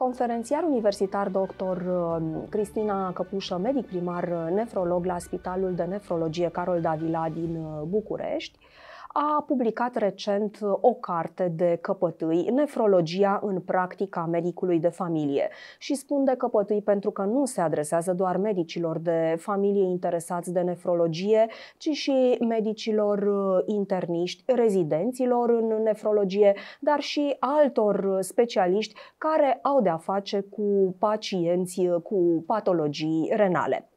Conferențiar universitar dr. Uh, Cristina Căpușă, medic primar uh, nefrolog la Spitalul de Nefrologie Carol Davila din uh, București, a publicat recent o carte de căpătâi, Nefrologia în practica medicului de familie. Și spun de căpătâi pentru că nu se adresează doar medicilor de familie interesați de nefrologie, ci și medicilor uh, interniști, rezidenților în nefrologie, dar și altor specialiști care au de-a face cu pacienți uh, cu patologii renale.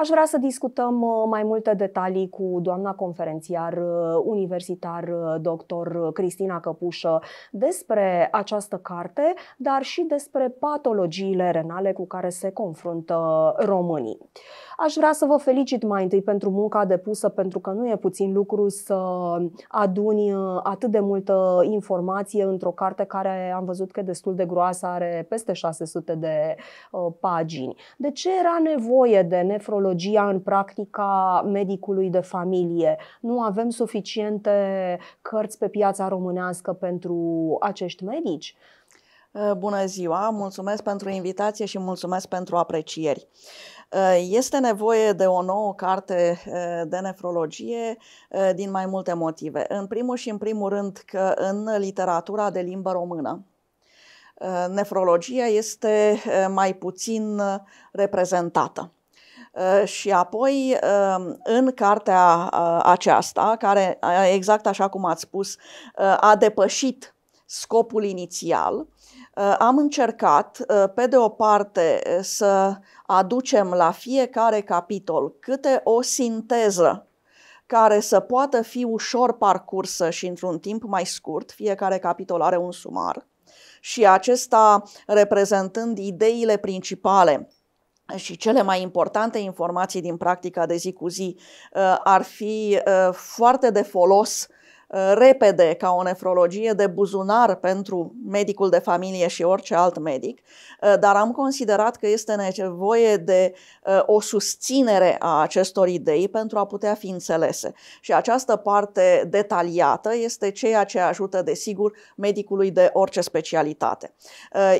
Aș vrea să discutăm uh, mai multe detalii cu doamna conferențiar uh, universitar uh, dr. Cristina Căpușă despre această carte, dar și despre patologiile renale cu care se confruntă românii. Aș vrea să vă felicit mai întâi pentru munca depusă, pentru că nu e puțin lucru să aduni atât de multă informație într-o carte care am văzut că e destul de groasă, are peste 600 de pagini. De ce era nevoie de nefrologie psihologia în practica medicului de familie. Nu avem suficiente cărți pe piața românească pentru acești medici? Uh, bună ziua, mulțumesc pentru invitație și mulțumesc pentru aprecieri. Uh, este nevoie de o nouă carte uh, de nefrologie din mai multe motive. În primul și în primul rând că în literatura de limbă română, nefrologia este mai puțin reprezentată. Uh, și apoi, uh, în cartea uh, aceasta, care, exact așa cum ați spus, a depășit scopul inițial, am încercat, pe de o parte, să aducem la fiecare capitol câte o sinteză care să poată fi ușor parcursă și într-un timp mai scurt, fiecare capitol are un sumar, și acesta reprezentând ideile principale și cele mai importante informații din practica de zi cu zi uh, ar fi uh, foarte de folos uh, repede ca o nefrologie de buzunar pentru medicul de familie și orice alt medic, dar am considerat că este nevoie de o susținere a acestor idei pentru a putea fi înțelese. Și această parte detaliată este ceea ce ajută, desigur, medicului de orice specialitate.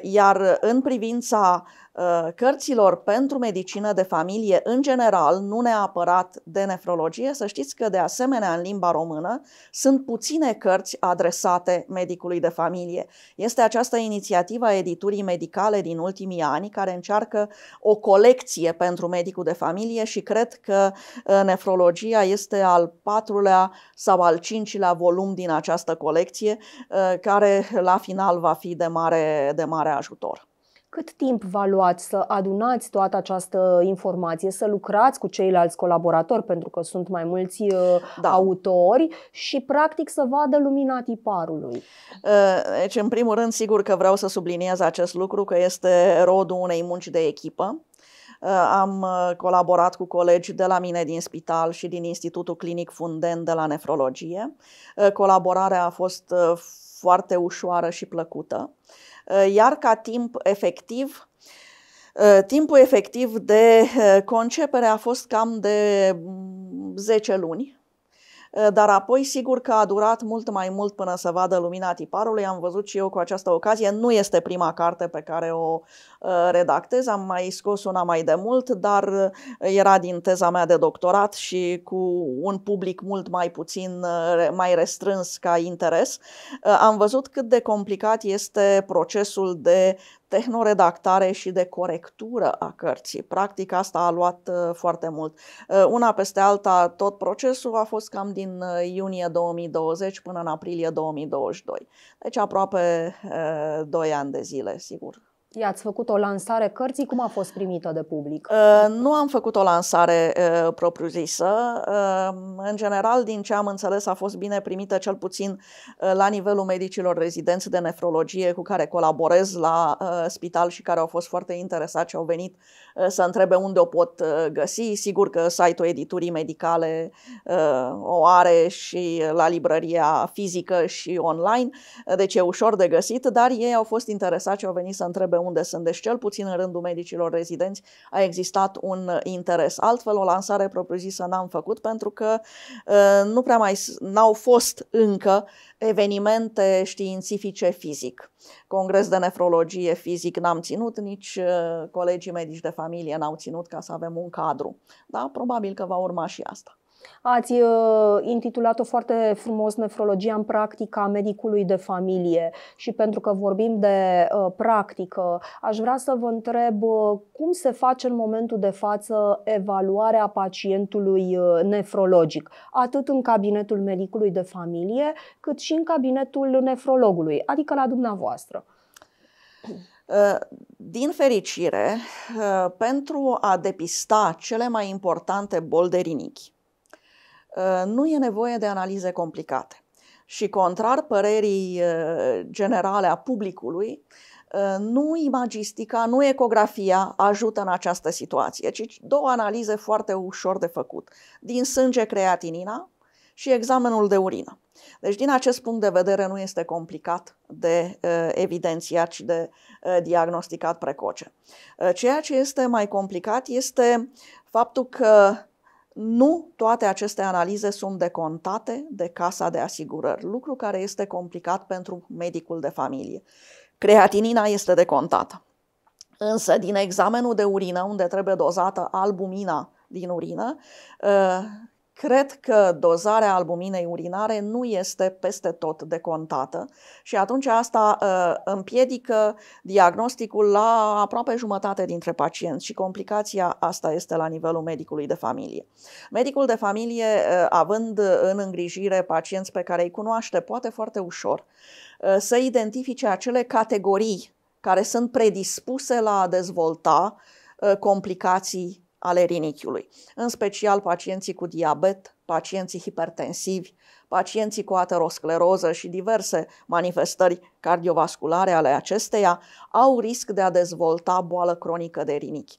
Iar în privința Uh, cărților pentru medicină de familie în general, nu neapărat de nefrologie, să știți că de asemenea în limba română sunt puține cărți adresate medicului de familie. Este această inițiativă a editurii medicale din ultimii ani care încearcă o colecție pentru medicul de familie și cred că uh, nefrologia este al patrulea sau al cincilea volum din această colecție uh, care la final va fi de mare, de mare ajutor. Cât timp v-a luat să adunați toată această informație, să lucrați cu ceilalți colaboratori, pentru că sunt mai mulți uh, da. autori, și practic să vadă lumina tiparului? Uh, deci, în primul rând, sigur că vreau să subliniez acest lucru, că este rodul unei munci de echipă. Uh, am colaborat cu colegi de la mine din spital și din Institutul Clinic Funden de la nefrologie. Colaborarea a fost foarte ușoară și plăcută. Eh, iar ca timp efectiv, eh, timpul efectiv de eh, concepere a fost cam de 10 mm, luni, Eh, dar apoi sigur că a durat mult mai mult până să vadă lumina tiparului. Am văzut și eu cu această ocazie. Nu este prima carte pe care o eh, redactez, am mai scos una mai de mult, dar eh, era din teza mea de doctorat și cu un public mult mai puțin, mai restrâns ca interes. Am văzut cât de complicat este procesul de tehnoredactare și de corectură a cărții. Practic asta a luat uh, foarte mult. Uh, una peste alta, tot procesul a fost cam din uh, iunie 2020 până în aprilie 2022. Deci aproape 2 ani de zile, sigur, I-ați făcut o lansare cărții, cum a fost primită de public? Uh, nu am făcut o lansare uh, propriu-zisă. Uh, în general, din ce am înțeles, a fost bine primită cel puțin uh, la nivelul medicilor rezidenți de nefrologie cu care colaborez la uh, spital și care au fost foarte interesați și au venit uh, să întrebe unde o pot găsi. Sigur că site-ul editurii medicale o are și la librăria fizică și online, deci e ușor de găsit, dar ei au fost interesați și au venit să întrebe unde sunt, deci cel puțin în rândul medicilor rezidenți a existat un uh, interes. Altfel, o lansare propriu-zisă n-am făcut pentru că uh, nu prea mai n-au fost încă evenimente științifice fizic. Congres de nefrologie fizic n-am ținut, nici uh, colegii medici de familie n-au ținut ca să avem un cadru. Da, probabil că va urma și asta. Ați uh, intitulat-o foarte frumos Nefrologia în practica medicului de familie și pentru că vorbim de uh, practică, aș vrea să vă întreb uh, cum se face în momentul de față evaluarea pacientului nefrologic, atât în cabinetul medicului de familie, cât și în cabinetul nefrologului, adică la dumneavoastră. Din fericire, pentru a depista cele mai importante boli de rinichi, Uh, nu e nevoie de analize complicate. Și contrar părerii uh, generale a publicului, uh, nu imagistica, nu ecografia ajută în această situație, ci două analize foarte ușor de făcut. Din sânge creatinina și examenul de urină. Deci, din acest punct de vedere, nu este complicat de uh, evidențiat și de uh, diagnosticat precoce. Uh, ceea ce este mai complicat este faptul că nu toate aceste analize sunt decontate de casa de asigurări, lucru care este complicat pentru medicul de familie. Creatinina este decontată. Însă, din examenul de urină, unde trebuie dozată albumina din urină, ă, cred că dozarea albuminei urinare nu este peste tot decontată și atunci asta uh, împiedică diagnosticul la aproape jumătate dintre pacienți și complicația asta este la nivelul medicului de familie. Medicul de familie, uh, având în îngrijire pacienți pe care îi cunoaște, poate foarte ușor uh, să identifice acele categorii care sunt predispuse la a dezvolta uh, complicații ale rinichiului, în special pacienții cu diabet, pacienții hipertensivi, pacienții cu ateroscleroză și diverse manifestări cardiovasculare ale acesteia au risc de a dezvolta boală cronică de rinichi.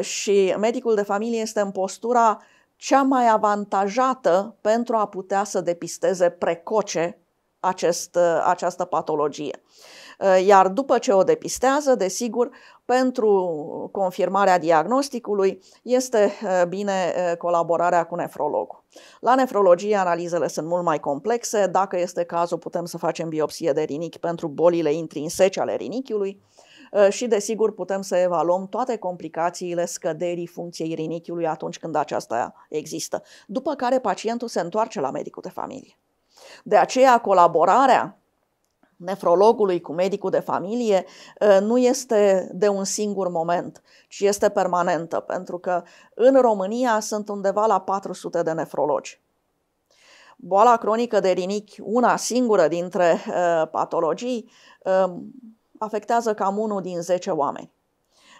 Și medicul de familie este în postura cea mai avantajată pentru a putea să depisteze precoce acest, această patologie. Eh, iar după ce o depistează, desigur, pentru confirmarea diagnosticului este eh, bine eh, colaborarea cu nefrologul. La nefrologie analizele sunt mult mai complexe, dacă este cazul putem să facem biopsie de rinichi pentru bolile intrinsece ale rinichiului și desigur putem să evaluăm toate complicațiile scăderii funcției rinichiului atunci când aceasta există, după care pacientul se întoarce la medicul de familie. De aceea colaborarea nefrologului cu medicul de familie ă, nu este de un singur moment, ci este permanentă, pentru că în România sunt undeva la 400 de nefrologi. Boala cronică de rinichi, una singură dintre ă, patologii, ă, afectează cam unul din 10 oameni.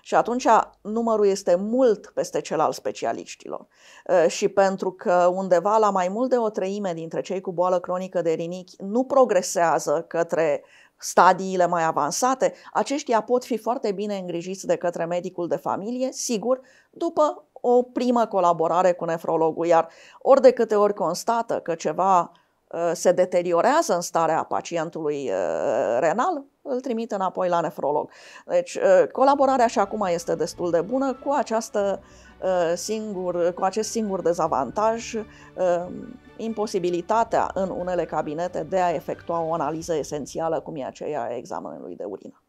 Și atunci numărul este mult peste cel al specialiștilor. Uh, și pentru că undeva la mai mult de o treime dintre cei cu boală cronică de rinichi nu progresează către stadiile mai avansate, aceștia pot fi foarte bine îngrijiți de către medicul de familie, sigur, după o primă colaborare cu nefrologul, iar ori de câte ori constată că ceva Uh, se deteriorează în starea pacientului uh, renal, îl trimit înapoi la nefrolog. Deci uh, colaborarea și acum este destul de bună cu, această singur, cu acest singur dezavantaj, imposibilitatea în unele cabinete de a efectua o analiză esențială cum e aceea a examenului de urină.